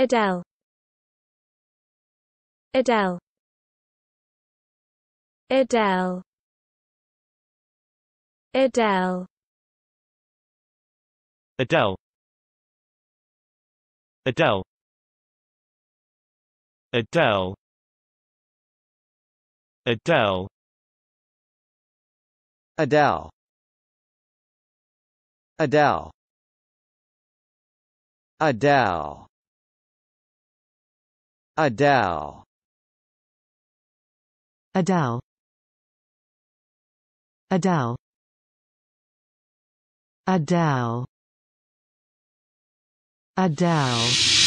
Adele Adele Adele Adele Adele Adele Adele Adele Adele Adele Adele Adele Adele Adele Adele Adele